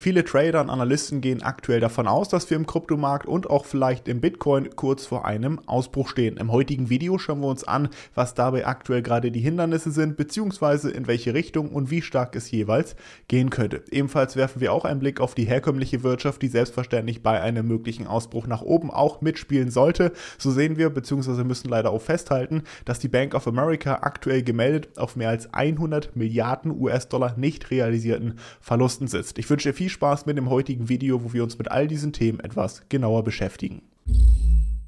Viele Trader und Analysten gehen aktuell davon aus, dass wir im Kryptomarkt und auch vielleicht im Bitcoin kurz vor einem Ausbruch stehen. Im heutigen Video schauen wir uns an, was dabei aktuell gerade die Hindernisse sind, beziehungsweise in welche Richtung und wie stark es jeweils gehen könnte. Ebenfalls werfen wir auch einen Blick auf die herkömmliche Wirtschaft, die selbstverständlich bei einem möglichen Ausbruch nach oben auch mitspielen sollte. So sehen wir, beziehungsweise müssen leider auch festhalten, dass die Bank of America aktuell gemeldet auf mehr als 100 Milliarden US-Dollar nicht realisierten Verlusten sitzt. Ich wünsche dir viel viel Spaß mit dem heutigen Video, wo wir uns mit all diesen Themen etwas genauer beschäftigen.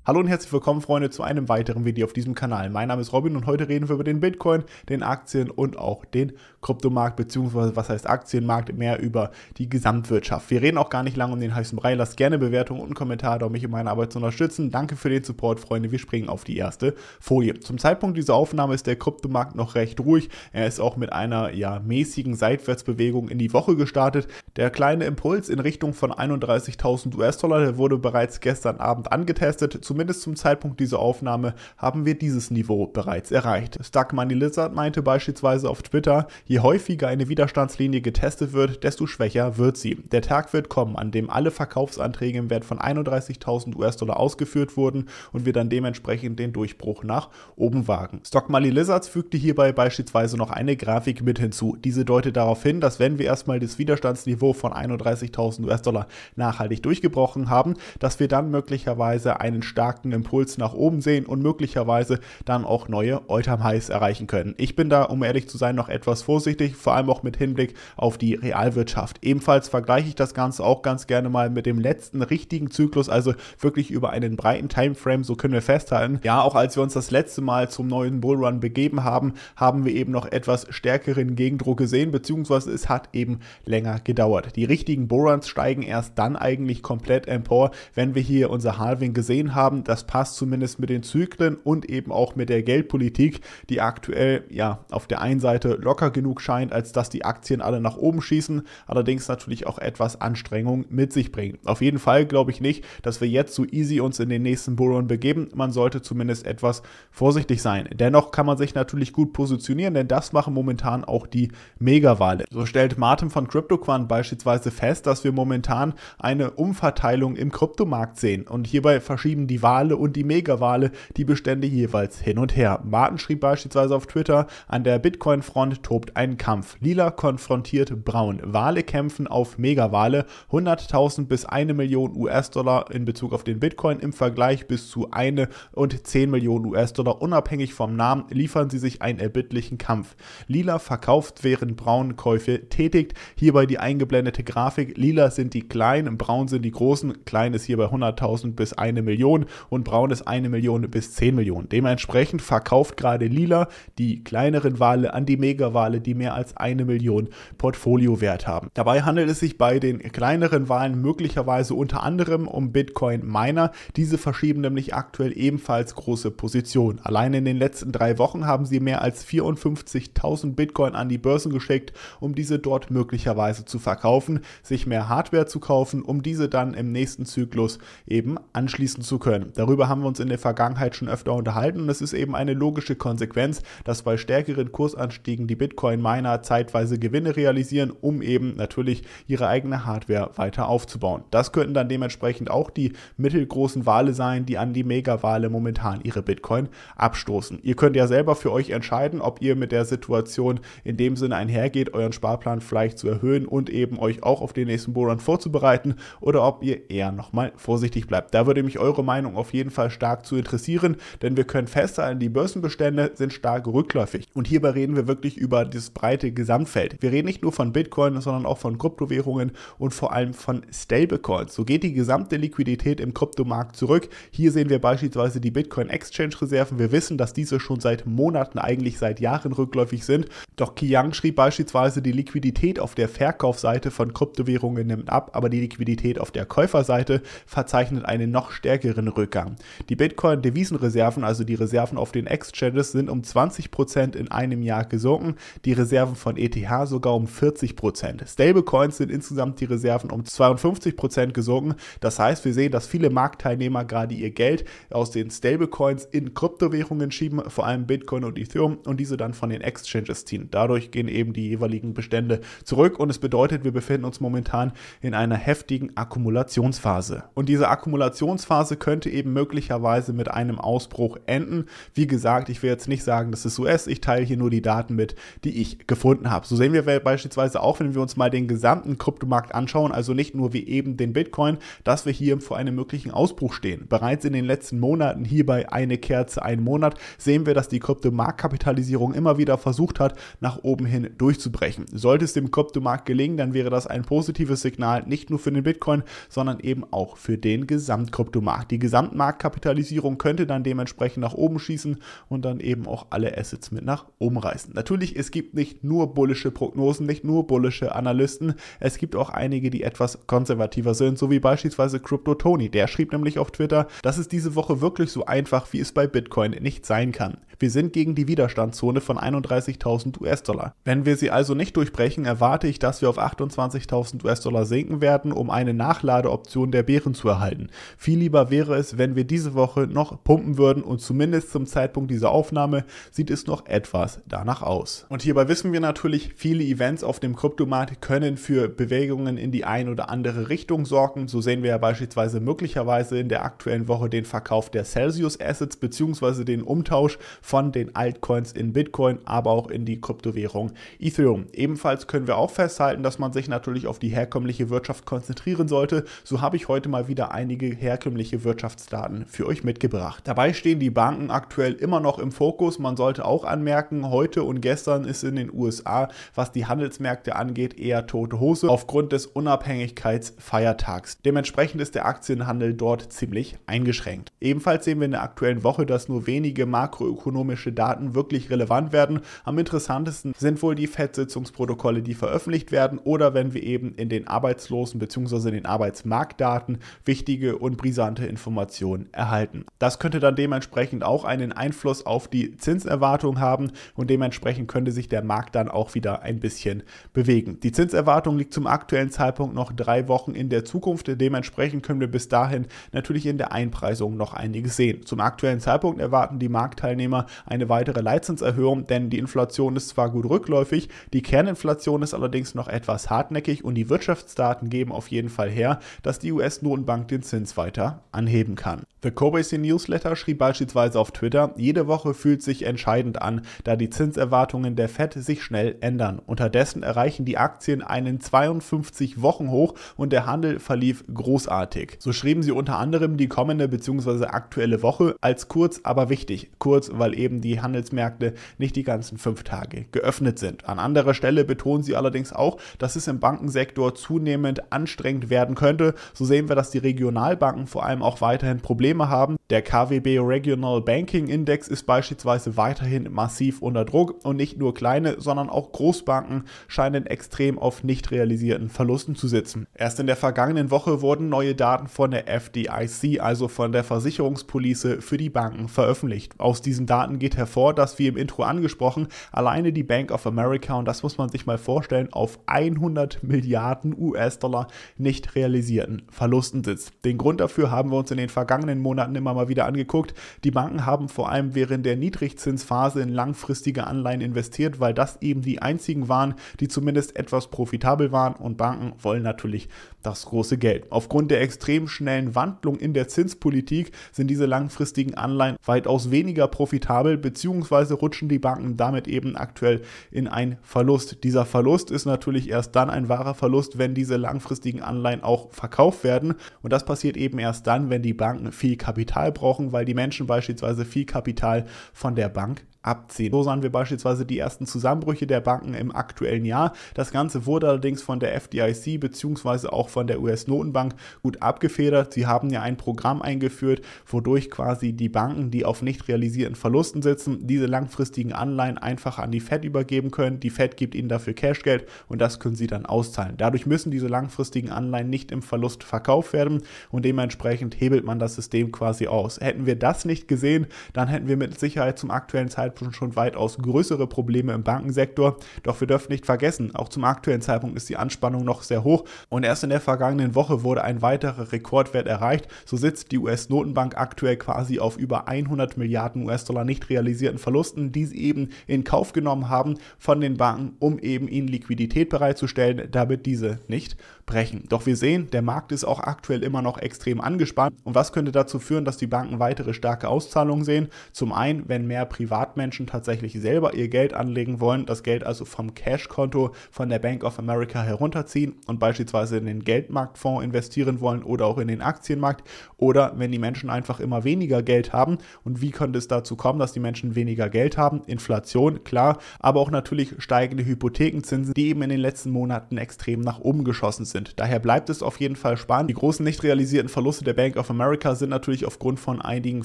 Hallo und herzlich willkommen, Freunde, zu einem weiteren Video auf diesem Kanal. Mein Name ist Robin und heute reden wir über den Bitcoin, den Aktien und auch den Kryptomarkt, beziehungsweise was heißt Aktienmarkt, mehr über die Gesamtwirtschaft. Wir reden auch gar nicht lange um den heißen Brei. Lasst gerne Bewertungen und Kommentare, um mich in meiner Arbeit zu unterstützen. Danke für den Support, Freunde. Wir springen auf die erste Folie. Zum Zeitpunkt dieser Aufnahme ist der Kryptomarkt noch recht ruhig. Er ist auch mit einer ja, mäßigen Seitwärtsbewegung in die Woche gestartet. Der kleine Impuls in Richtung von 31.000 US-Dollar, der wurde bereits gestern Abend angetestet Zumindest zum Zeitpunkt dieser Aufnahme haben wir dieses Niveau bereits erreicht. Stuck Money Lizard meinte beispielsweise auf Twitter, je häufiger eine Widerstandslinie getestet wird, desto schwächer wird sie. Der Tag wird kommen, an dem alle Verkaufsanträge im Wert von 31.000 US-Dollar ausgeführt wurden und wir dann dementsprechend den Durchbruch nach oben wagen. Stock Money Lizards fügte hierbei beispielsweise noch eine Grafik mit hinzu. Diese deutet darauf hin, dass wenn wir erstmal das Widerstandsniveau von 31.000 US-Dollar nachhaltig durchgebrochen haben, dass wir dann möglicherweise einen Start starken Impuls nach oben sehen und möglicherweise dann auch neue All-Time-Highs erreichen können. Ich bin da, um ehrlich zu sein, noch etwas vorsichtig, vor allem auch mit Hinblick auf die Realwirtschaft. Ebenfalls vergleiche ich das Ganze auch ganz gerne mal mit dem letzten richtigen Zyklus, also wirklich über einen breiten Timeframe, so können wir festhalten. Ja, auch als wir uns das letzte Mal zum neuen Bullrun begeben haben, haben wir eben noch etwas stärkeren Gegendruck gesehen, beziehungsweise es hat eben länger gedauert. Die richtigen Bullruns steigen erst dann eigentlich komplett empor, wenn wir hier unser Halving gesehen haben haben. Das passt zumindest mit den Zyklen und eben auch mit der Geldpolitik, die aktuell ja auf der einen Seite locker genug scheint, als dass die Aktien alle nach oben schießen, allerdings natürlich auch etwas Anstrengung mit sich bringt. Auf jeden Fall glaube ich nicht, dass wir jetzt so easy uns in den nächsten Bullrun begeben. Man sollte zumindest etwas vorsichtig sein. Dennoch kann man sich natürlich gut positionieren, denn das machen momentan auch die Megawale. So stellt Martin von CryptoQuant beispielsweise fest, dass wir momentan eine Umverteilung im Kryptomarkt sehen und hierbei verschieben die Wale und die Megawale die Bestände jeweils hin und her. Martin schrieb beispielsweise auf Twitter, an der Bitcoin-Front tobt ein Kampf. Lila konfrontiert Braun. Wale kämpfen auf Megawale. 100.000 bis 1 Million US-Dollar in Bezug auf den Bitcoin im Vergleich bis zu 1 und 10 Millionen US-Dollar. Unabhängig vom Namen liefern sie sich einen erbittlichen Kampf. Lila verkauft, während Braun Käufe tätigt. Hierbei die eingeblendete Grafik. Lila sind die kleinen, braun sind die großen. Klein ist hier bei 100.000 bis 1 Million und Braun ist eine Million bis 10 Millionen. Dementsprechend verkauft gerade Lila die kleineren Wale an die Megawale, die mehr als eine Million Portfoliowert haben. Dabei handelt es sich bei den kleineren Wahlen möglicherweise unter anderem um Bitcoin Miner. Diese verschieben nämlich aktuell ebenfalls große Positionen. Allein in den letzten drei Wochen haben sie mehr als 54.000 Bitcoin an die Börsen geschickt, um diese dort möglicherweise zu verkaufen, sich mehr Hardware zu kaufen, um diese dann im nächsten Zyklus eben anschließen zu können können. Darüber haben wir uns in der Vergangenheit schon öfter unterhalten und es ist eben eine logische Konsequenz, dass bei stärkeren Kursanstiegen die Bitcoin-Miner zeitweise Gewinne realisieren, um eben natürlich ihre eigene Hardware weiter aufzubauen. Das könnten dann dementsprechend auch die mittelgroßen Wale sein, die an die Mega-Wale momentan ihre Bitcoin abstoßen. Ihr könnt ja selber für euch entscheiden, ob ihr mit der Situation in dem Sinne einhergeht, euren Sparplan vielleicht zu erhöhen und eben euch auch auf den nächsten Boron vorzubereiten oder ob ihr eher nochmal vorsichtig bleibt. Da würde mich eure Meinung Planung auf jeden Fall stark zu interessieren, denn wir können festhalten, die Börsenbestände sind stark rückläufig. Und hierbei reden wir wirklich über das breite Gesamtfeld. Wir reden nicht nur von Bitcoin, sondern auch von Kryptowährungen und vor allem von Stablecoins. So geht die gesamte Liquidität im Kryptomarkt zurück. Hier sehen wir beispielsweise die Bitcoin Exchange Reserven. Wir wissen, dass diese schon seit Monaten, eigentlich seit Jahren rückläufig sind. Doch Qiang schrieb beispielsweise, die Liquidität auf der Verkaufsseite von Kryptowährungen nimmt ab, aber die Liquidität auf der Käuferseite verzeichnet einen noch stärkeren Rückgang. Rückgang. Die Bitcoin-Devisenreserven, also die Reserven auf den Exchanges, sind um 20% in einem Jahr gesunken, die Reserven von ETH sogar um 40%. Stablecoins sind insgesamt die Reserven um 52% gesunken. Das heißt, wir sehen, dass viele Marktteilnehmer gerade ihr Geld aus den Stablecoins in Kryptowährungen schieben, vor allem Bitcoin und Ethereum, und diese dann von den Exchanges ziehen. Dadurch gehen eben die jeweiligen Bestände zurück und es bedeutet, wir befinden uns momentan in einer heftigen Akkumulationsphase. Und diese Akkumulationsphase könnte könnte eben möglicherweise mit einem Ausbruch enden. Wie gesagt, ich will jetzt nicht sagen, das ist US, ich teile hier nur die Daten mit, die ich gefunden habe. So sehen wir beispielsweise auch, wenn wir uns mal den gesamten Kryptomarkt anschauen, also nicht nur wie eben den Bitcoin, dass wir hier vor einem möglichen Ausbruch stehen. Bereits in den letzten Monaten hierbei eine Kerze, ein Monat, sehen wir, dass die Kryptomarktkapitalisierung immer wieder versucht hat, nach oben hin durchzubrechen. Sollte es dem Kryptomarkt gelingen, dann wäre das ein positives Signal, nicht nur für den Bitcoin, sondern eben auch für den Gesamtkryptomarkt. Die Gesamtmarktkapitalisierung könnte dann dementsprechend nach oben schießen und dann eben auch alle Assets mit nach oben reißen. Natürlich, es gibt nicht nur bullische Prognosen, nicht nur bullische Analysten, es gibt auch einige, die etwas konservativer sind, so wie beispielsweise Crypto Tony. Der schrieb nämlich auf Twitter, dass es diese Woche wirklich so einfach wie es bei Bitcoin nicht sein kann. Wir sind gegen die Widerstandszone von 31.000 US-Dollar. Wenn wir sie also nicht durchbrechen, erwarte ich, dass wir auf 28.000 US-Dollar sinken werden, um eine Nachladeoption der Bären zu erhalten. Viel lieber wäre es, es, wenn wir diese Woche noch pumpen würden und zumindest zum Zeitpunkt dieser Aufnahme sieht es noch etwas danach aus. Und hierbei wissen wir natürlich, viele Events auf dem Kryptomarkt können für Bewegungen in die ein oder andere Richtung sorgen. So sehen wir ja beispielsweise möglicherweise in der aktuellen Woche den Verkauf der Celsius Assets bzw. den Umtausch von den Altcoins in Bitcoin, aber auch in die Kryptowährung Ethereum. Ebenfalls können wir auch festhalten, dass man sich natürlich auf die herkömmliche Wirtschaft konzentrieren sollte. So habe ich heute mal wieder einige herkömmliche Wirtschaft Wirtschaftsdaten für euch mitgebracht. Dabei stehen die Banken aktuell immer noch im Fokus. Man sollte auch anmerken, heute und gestern ist in den USA, was die Handelsmärkte angeht, eher tote Hose aufgrund des Unabhängigkeitsfeiertags. Dementsprechend ist der Aktienhandel dort ziemlich eingeschränkt. Ebenfalls sehen wir in der aktuellen Woche, dass nur wenige makroökonomische Daten wirklich relevant werden. Am interessantesten sind wohl die FED-Sitzungsprotokolle, die veröffentlicht werden oder wenn wir eben in den Arbeitslosen bzw. in den Arbeitsmarktdaten wichtige und brisante Informationen Informationen erhalten. Das könnte dann dementsprechend auch einen Einfluss auf die Zinserwartung haben und dementsprechend könnte sich der Markt dann auch wieder ein bisschen bewegen. Die Zinserwartung liegt zum aktuellen Zeitpunkt noch drei Wochen in der Zukunft. Dementsprechend können wir bis dahin natürlich in der Einpreisung noch einiges sehen. Zum aktuellen Zeitpunkt erwarten die Marktteilnehmer eine weitere Leitzinserhöhung, denn die Inflation ist zwar gut rückläufig, die Kerninflation ist allerdings noch etwas hartnäckig und die Wirtschaftsdaten geben auf jeden Fall her, dass die US-Notenbank den Zins weiter anheben geben kann. The Kobase Newsletter schrieb beispielsweise auf Twitter, jede Woche fühlt sich entscheidend an, da die Zinserwartungen der Fed sich schnell ändern. Unterdessen erreichen die Aktien einen 52 Wochen hoch und der Handel verlief großartig. So schrieben sie unter anderem die kommende bzw. aktuelle Woche als kurz, aber wichtig. Kurz, weil eben die Handelsmärkte nicht die ganzen fünf Tage geöffnet sind. An anderer Stelle betonen sie allerdings auch, dass es im Bankensektor zunehmend anstrengend werden könnte. So sehen wir, dass die Regionalbanken vor allem auch weiter weiterhin Probleme haben. Der KWB Regional Banking Index ist beispielsweise weiterhin massiv unter Druck und nicht nur kleine, sondern auch Großbanken scheinen extrem auf nicht realisierten Verlusten zu sitzen. Erst in der vergangenen Woche wurden neue Daten von der FDIC, also von der Versicherungspolice für die Banken veröffentlicht. Aus diesen Daten geht hervor, dass wie im Intro angesprochen, alleine die Bank of America, und das muss man sich mal vorstellen, auf 100 Milliarden US-Dollar nicht realisierten Verlusten sitzt. Den Grund dafür haben wir uns in den vergangenen Monaten immer mal wieder angeguckt. Die Banken haben vor allem während der Niedrigzinsphase in langfristige Anleihen investiert, weil das eben die einzigen waren, die zumindest etwas profitabel waren und Banken wollen natürlich das große Geld. Aufgrund der extrem schnellen Wandlung in der Zinspolitik sind diese langfristigen Anleihen weitaus weniger profitabel bzw. rutschen die Banken damit eben aktuell in einen Verlust. Dieser Verlust ist natürlich erst dann ein wahrer Verlust, wenn diese langfristigen Anleihen auch verkauft werden und das passiert eben erst dann, wenn die Banken viel Kapital brauchen, weil die Menschen beispielsweise viel Kapital von der Bank abziehen. So sahen wir beispielsweise die ersten Zusammenbrüche der Banken im aktuellen Jahr. Das Ganze wurde allerdings von der FDIC bzw. auch von der US-Notenbank gut abgefedert. Sie haben ja ein Programm eingeführt, wodurch quasi die Banken, die auf nicht realisierten Verlusten sitzen, diese langfristigen Anleihen einfach an die Fed übergeben können. Die Fed gibt ihnen dafür Cashgeld und das können sie dann auszahlen. Dadurch müssen diese langfristigen Anleihen nicht im Verlust verkauft werden und dementsprechend hebelt man das System quasi aus. Hätten wir das nicht gesehen, dann hätten wir mit Sicherheit zum aktuellen Zeitpunkt Zeitpunkt schon weitaus größere Probleme im Bankensektor. Doch wir dürfen nicht vergessen, auch zum aktuellen Zeitpunkt ist die Anspannung noch sehr hoch und erst in der vergangenen Woche wurde ein weiterer Rekordwert erreicht. So sitzt die US-Notenbank aktuell quasi auf über 100 Milliarden US-Dollar nicht realisierten Verlusten, die sie eben in Kauf genommen haben von den Banken, um eben ihnen Liquidität bereitzustellen, damit diese nicht brechen. Doch wir sehen, der Markt ist auch aktuell immer noch extrem angespannt. Und was könnte dazu führen, dass die Banken weitere starke Auszahlungen sehen? Zum einen, wenn mehr Privatmenschen Privatmenschen tatsächlich selber ihr Geld anlegen wollen, das Geld also vom Cash-Konto von der Bank of America herunterziehen und beispielsweise in den Geldmarktfonds investieren wollen oder auch in den Aktienmarkt oder wenn die Menschen einfach immer weniger Geld haben und wie könnte es dazu kommen, dass die Menschen weniger Geld haben? Inflation, klar, aber auch natürlich steigende Hypothekenzinsen, die eben in den letzten Monaten extrem nach oben geschossen sind. Daher bleibt es auf jeden Fall spannend. Die großen nicht realisierten Verluste der Bank of America sind natürlich aufgrund von einigen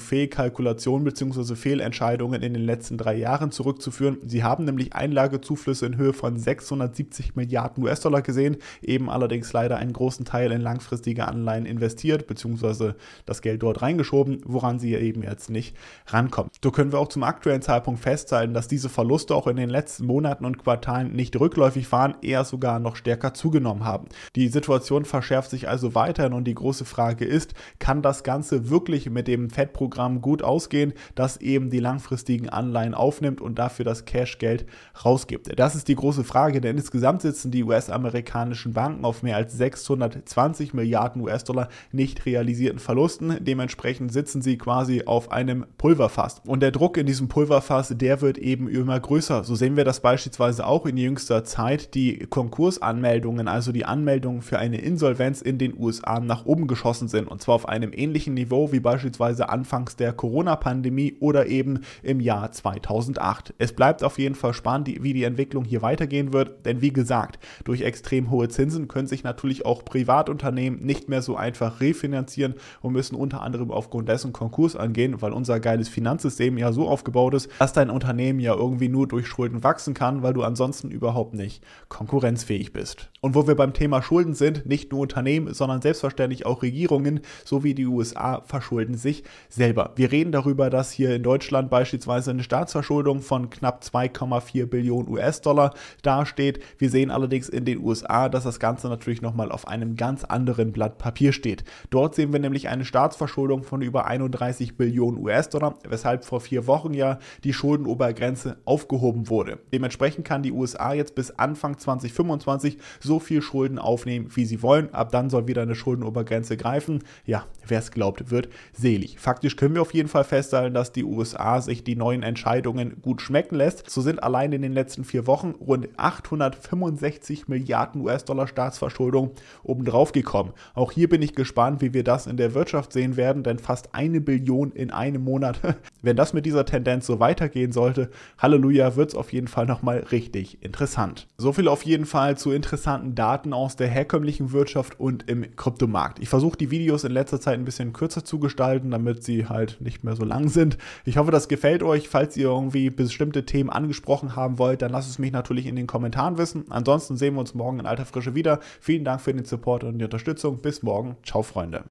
Fehlkalkulationen bzw. Fehlentscheidungen in den letzten letzten drei Jahren zurückzuführen. Sie haben nämlich Einlagezuflüsse in Höhe von 670 Milliarden US-Dollar gesehen, eben allerdings leider einen großen Teil in langfristige Anleihen investiert, beziehungsweise das Geld dort reingeschoben, woran sie eben jetzt nicht rankommen. So können wir auch zum aktuellen Zeitpunkt festhalten, dass diese Verluste auch in den letzten Monaten und Quartalen nicht rückläufig waren, eher sogar noch stärker zugenommen haben. Die Situation verschärft sich also weiterhin und die große Frage ist, kann das Ganze wirklich mit dem FED-Programm gut ausgehen, dass eben die langfristigen Anleihen Anleihen aufnimmt und dafür das Cashgeld rausgibt. Das ist die große Frage, denn insgesamt sitzen die US-amerikanischen Banken auf mehr als 620 Milliarden US-Dollar nicht realisierten Verlusten. Dementsprechend sitzen sie quasi auf einem Pulverfass. Und der Druck in diesem Pulverfass, der wird eben immer größer. So sehen wir das beispielsweise auch in jüngster Zeit. Die Konkursanmeldungen, also die Anmeldungen für eine Insolvenz in den USA nach oben geschossen sind. Und zwar auf einem ähnlichen Niveau wie beispielsweise anfangs der Corona-Pandemie oder eben im Jahr 2020. 2008. Es bleibt auf jeden Fall spannend, wie die Entwicklung hier weitergehen wird, denn wie gesagt, durch extrem hohe Zinsen können sich natürlich auch Privatunternehmen nicht mehr so einfach refinanzieren und müssen unter anderem aufgrund dessen Konkurs angehen, weil unser geiles Finanzsystem ja so aufgebaut ist, dass dein Unternehmen ja irgendwie nur durch Schulden wachsen kann, weil du ansonsten überhaupt nicht konkurrenzfähig bist. Und wo wir beim Thema Schulden sind, nicht nur Unternehmen, sondern selbstverständlich auch Regierungen sowie die USA verschulden sich selber. Wir reden darüber, dass hier in Deutschland beispielsweise eine Stadt Staatsverschuldung von knapp 2,4 Billionen US-Dollar dasteht. Wir sehen allerdings in den USA, dass das Ganze natürlich nochmal auf einem ganz anderen Blatt Papier steht. Dort sehen wir nämlich eine Staatsverschuldung von über 31 Billionen US-Dollar, weshalb vor vier Wochen ja die Schuldenobergrenze aufgehoben wurde. Dementsprechend kann die USA jetzt bis Anfang 2025 so viel Schulden aufnehmen, wie sie wollen. Ab dann soll wieder eine Schuldenobergrenze greifen. Ja, wer es glaubt, wird selig. Faktisch können wir auf jeden Fall festhalten, dass die USA sich die neuen Entscheidungen Entscheidungen gut schmecken lässt. So sind allein in den letzten vier Wochen rund 865 Milliarden US-Dollar Staatsverschuldung obendrauf gekommen. Auch hier bin ich gespannt, wie wir das in der Wirtschaft sehen werden, denn fast eine Billion in einem Monat. Wenn das mit dieser Tendenz so weitergehen sollte, Halleluja, wird es auf jeden Fall nochmal richtig interessant. So viel auf jeden Fall zu interessanten Daten aus der herkömmlichen Wirtschaft und im Kryptomarkt. Ich versuche die Videos in letzter Zeit ein bisschen kürzer zu gestalten, damit sie halt nicht mehr so lang sind. Ich hoffe, das gefällt euch. Falls ihr irgendwie bestimmte Themen angesprochen haben wollt, dann lasst es mich natürlich in den Kommentaren wissen. Ansonsten sehen wir uns morgen in alter Frische wieder. Vielen Dank für den Support und die Unterstützung. Bis morgen. Ciao, Freunde.